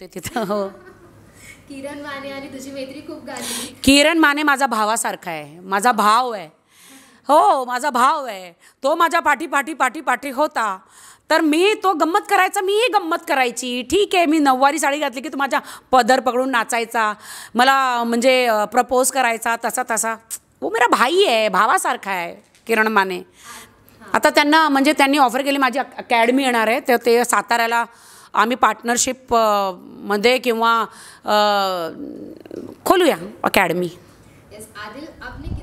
ते तिथं हो किरण माने आणि तुझी मैत्री खूप किरण माने माझा भावासारखा आहे माझा भाव आहे हो माझा भाव आहे तो माझ्या पाठी पाठी पाठी पाठी होता तर मी तो गंमत करायचा मी गंमत करायची ठीक आहे मी नववारी साडी घातली की तू माझ्या पदर पकडून नाचायचा मला म्हणजे प्रपोज करायचा तसा तसा वो मेरा भाई आहे भावासारखा आहे किरण माने आता त्यांना म्हणजे त्यांनी ऑफर केली माझी अकॅडमी येणार आहे तर ते साताऱ्याला आम्ही पार्टनरशिप मध्ये किंवा खोलूया अकॅडमी